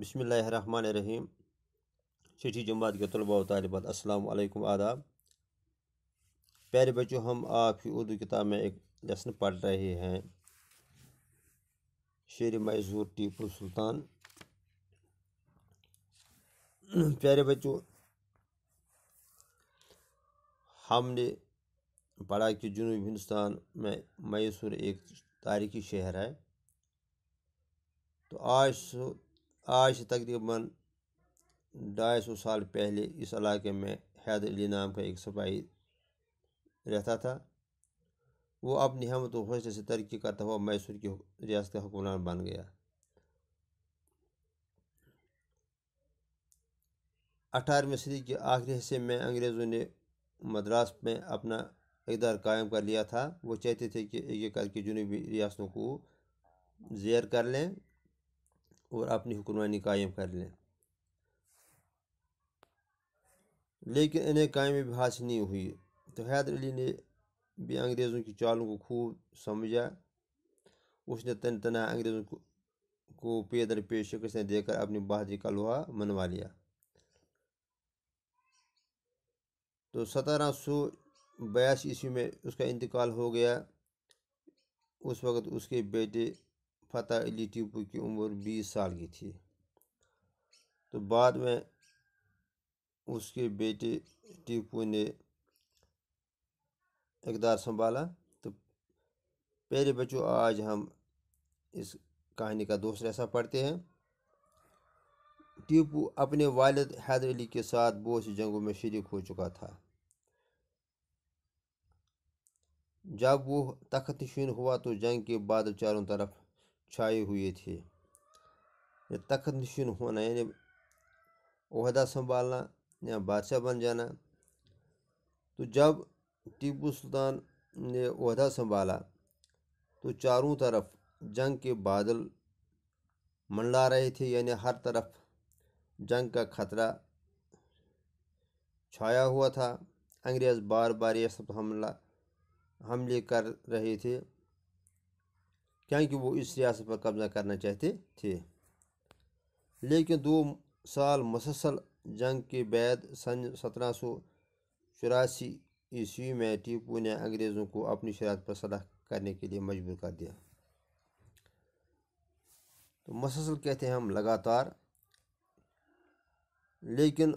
बसमीम छठी जमात के तलबा व तालबात असलकम आदाब प्यारे बच्चों हम आपकी उर्दू किताब में एक लेसन पढ़ रहे हैं शेर मैजूर टीपू सुल्तान प्यारे बच्चों हमने पढ़ा कि जनूब हिंदुस्तान में मैसूर एक तारीखी शहर है तो आज आज से तकरीबन ढाई सौ साल पहले इस इलाके में हैदर अली नाम का एक सिपाही रहता था वो अपनी हमत हौसले से तरक्की करता हुआ मैसूर की रियासत का हुक्मरान बन गया अठारहवीं सदी के आखिरी हिस्से में अंग्रेज़ों ने मद्रास में अपना इकदार कायम कर लिया था वो चाहते थे कि एक एक करके जुनूबी रियासतों को जैर कर लें और अपनी हुक्मरानी कायम कर लें लेकिन इन्हें कामयाबी हासिल नहीं हुई तो हैदर अली ने भी अंग्रेज़ों की चालों को खूब समझा उसने तन तना अंग्रेज़ों को, को पेदर पेश शिकस्तें देकर अपनी बहादुरी का लोहा मनवा लिया तो सतारह सौ बयासी ईस्वी में उसका इंतकाल हो गया उस वक़्त उसके बेटे फ़तेह अली टीपू की उम्र बीस साल की थी तो बाद में उसके बेटे टीपू ने इकदार संभाला तो पहले बच्चों आज हम इस कहानी का दूसरा ऐसा पढ़ते हैं टीपू अपने वालद हैदर अली के साथ बहुत सी जंगों में शरीक हो चुका था जब वो तख्त नशीन हुआ तो जंग के बाद चारों तरफ छाए हुए थे ये तख्त नशीन होना यानी अहदा संभालना या बादशाह बन जाना तो जब टीपू सुल्तान ने अहदा संभाला तो चारों तरफ जंग के बादल मंडला रहे थे यानी हर तरफ जंग का खतरा छाया हुआ था अंग्रेज़ बार बार यह सब हमला हमले कर रहे थे क्योंकि वो इस रियासत पर कब्जा करना चाहते थे लेकिन दो साल मुसलसल जंग के बाद सन सत्रह सौ चौरासी ईस्वी में टीपू ने अंग्रेज़ों को अपनी शरात पर सलाह करने के लिए मजबूर कर दिया तो मसलसल कहते हैं हम लगातार लेकिन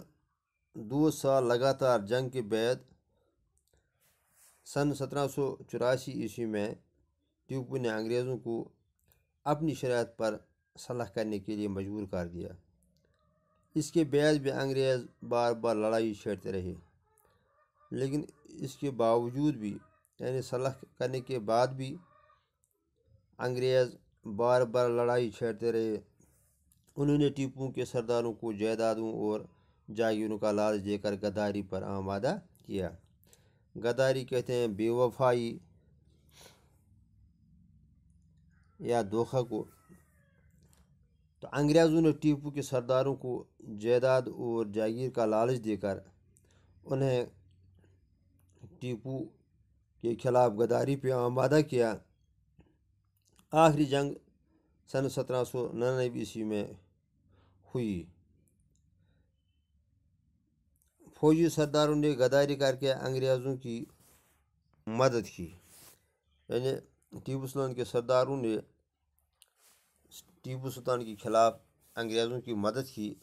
दो साल लगातार जंग के बाद सन सत्रह सौ चौरासी ईस्वी में ट्यूब ने अंग्रेज़ों को अपनी शरात पर सलाह करने के लिए मजबूर कर दिया इसके ब्याज भी अंग्रेज़ बार बार लड़ाई छेड़ते रहे लेकिन इसके बावजूद भी यानी सलाह करने के बाद भी अंग्रेज़ बार बार लड़ाई छेड़ते रहे उन्होंने टीपू के सरदारों को जायदादों और जागीरों का लाल देकर गदारी पर आमादा किया गदारी कहते हैं बेवफाई या दोखा को तो अंग्रेज़ों ने टीपू के सरदारों को जायदाद और जागीर का लालच देकर उन्हें टीपू के खिलाफ गदारी पर आमादा किया आखिरी जंग सन सत्रह सौ निन्यानवे ईस्वी में हुई फौजी सरदारों ने गदारी करके अंग्रेज़ों की मदद की यानी टीपू सुल्तान के सरदारों ने टीपू सुल्तान के खिलाफ अंग्रेज़ों की मदद की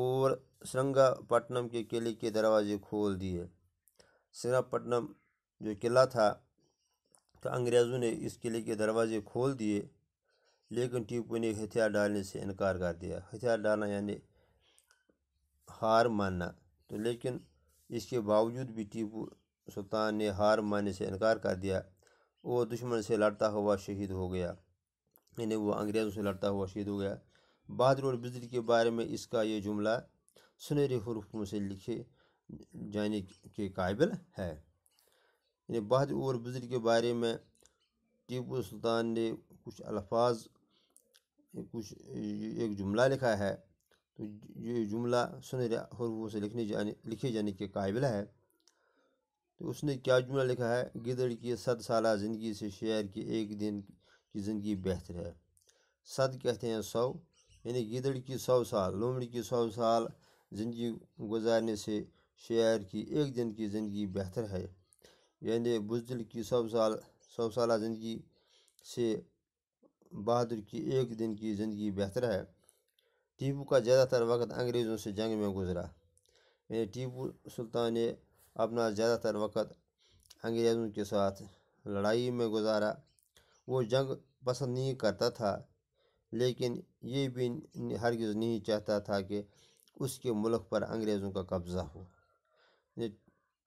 और श्रृंगापट्टनम के किले के दरवाजे खोल दिए श्रृंगापट्टनम जो किला था तो अंग्रेज़ों ने इस किले के दरवाजे खोल दिए लेकिन टीपू ने हथियार डालने से इनकार कर दिया हथियार डालना यानी हार मानना तो लेकिन इसके बावजूद भी टीपू सुल्तान ने हार मानने से इनकार कर दिया वो दुश्मन से लड़ता हुआ शहीद हो गया यानी वो अंग्रेज़ों से लड़ता हुआ शहीद हो गया बहादुर और बिजली के बारे में इसका ये जुमला सुनहरे हरूफों से लिखे जाने के काबिल है यानी बहादुर और बिजली के बारे में टीपू सुल्तान ने कुछ अल्फाज कुछ एक जुमला लिखा है तो ये जुमला सुनहरे हरूफों से लिखने जाने लिखे जाने के काबिल है तो उसने क्या जुमला लिखा है गिदड़ की सद साल ज़िंदगी से शेर की एक दिन की ज़िंदगी बेहतर है सद कहते हैं सौ यानी गिदड़ की सौ साल लोमड़ी की सौ साल ज़िंदगी गुजारने से शेर की एक दिन की ज़िंदगी बेहतर है यानी बुजदिल की सौ साल सौ साल ज़िंदगी से बहादुर की एक दिन की ज़िंदगी बेहतर है टीपू का ज़्यादातर वक्त अंग्रेज़ों से जंग में गुजरा यानी टीपू सुल्तान ने अपना ज़्यादातर वक़्त अंग्रेज़ों के साथ लड़ाई में गुजारा वो जंग पसंद नहीं करता था लेकिन ये भी हरगिज़ नहीं चाहता था कि उसके मुल्क पर अंग्रेज़ों का कब्ज़ा हो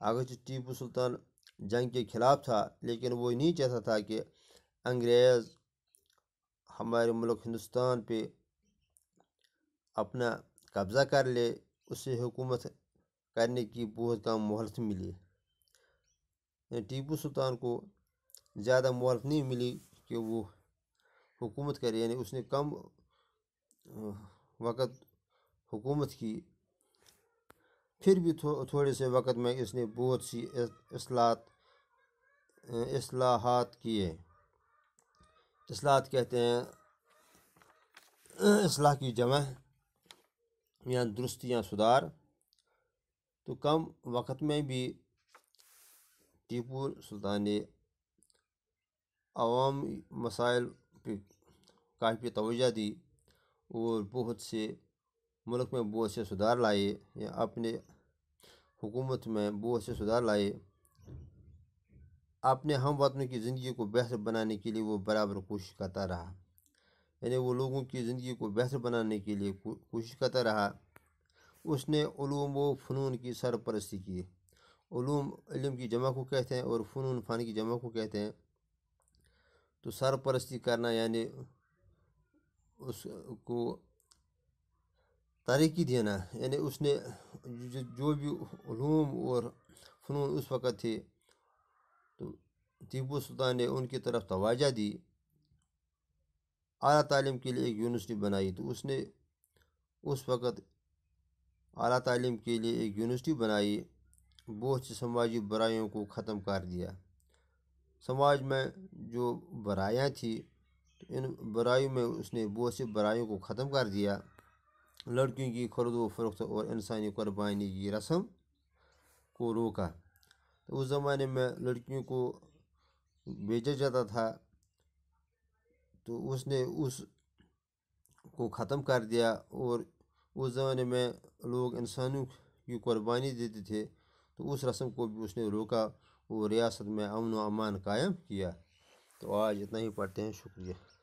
अगरचे टीपू सुल्तान जंग के ख़िलाफ़ था लेकिन वो नहीं चाहता था कि अंग्रेज़ हमारे मुल्क हिंदुस्तान पे अपना कब्ज़ा कर ले उससे हुकूमत करने की बहुत कम मोहलत मिली टीपू सुल्तान को ज़्यादा मोहलत नहीं मिली कि वो हुकूमत करे यानी उसने कम वक़्त हुकूमत की फिर भी थो, थोड़े से वक़्त में इसने बहुत सी असलात असलाहत किए असलाहत कहते हैं असलाह की जमा या दुरुस्ती या सुधार तो कम वक्त में भी टीपू सुल्तान ने आवाम मसाइल पर काफ़ी तोजह दी और बहुत से मुल्क में बहुत से सुधार लाए या अपने हुकूमत में बहुत से सुधार लाए अपने हम वतनों की ज़िंदगी को बेहतर बनाने के लिए वो बराबर कोशिश करता रहा यानी वो लोगों की ज़िंदगी को बेहतर बनाने के लिए कोशिश करता रहा उसने ूम व फ़नून की सरपरस्ती की उलूम इलम की जमा को कहते हैं और फ़नून फ़न की जमा को कहते हैं तो सरपरस्ती करना यानी उसको तारीकी देना यानी उसने जो भी ूम और फ़नून उस वक़्त थे तो टीपू सुल्तान ने उनकी तरफ तोज़ा दी अली तलीम के लिए एक यूनिवर्सिटी बनाई तो उसने उस वक़्त अली तलीम के लिए एक यूनिवर्सिटी बनाई बहुत सी समाजी बुराइयों को ख़त्म कर दिया समाज में जो बुराइयाँ थी इन बुराइयों में उसने बहुत सी बुराइयों को ख़त्म कर दिया लड़कियों की व फरोख्त और इंसानी कुर्बानी की रस्म को रोका तो उस ज़माने में लड़कियों को बेचा जाता था तो उसने उस को ख़त्म कर दिया और उस ज़माने में लोग इंसानों की कुर्बानी देते थे तो उस रस्म को भी उसने रोका और रियासत में अमन व अमान कायम किया तो आज इतना ही पढ़ते हैं शुक्रिया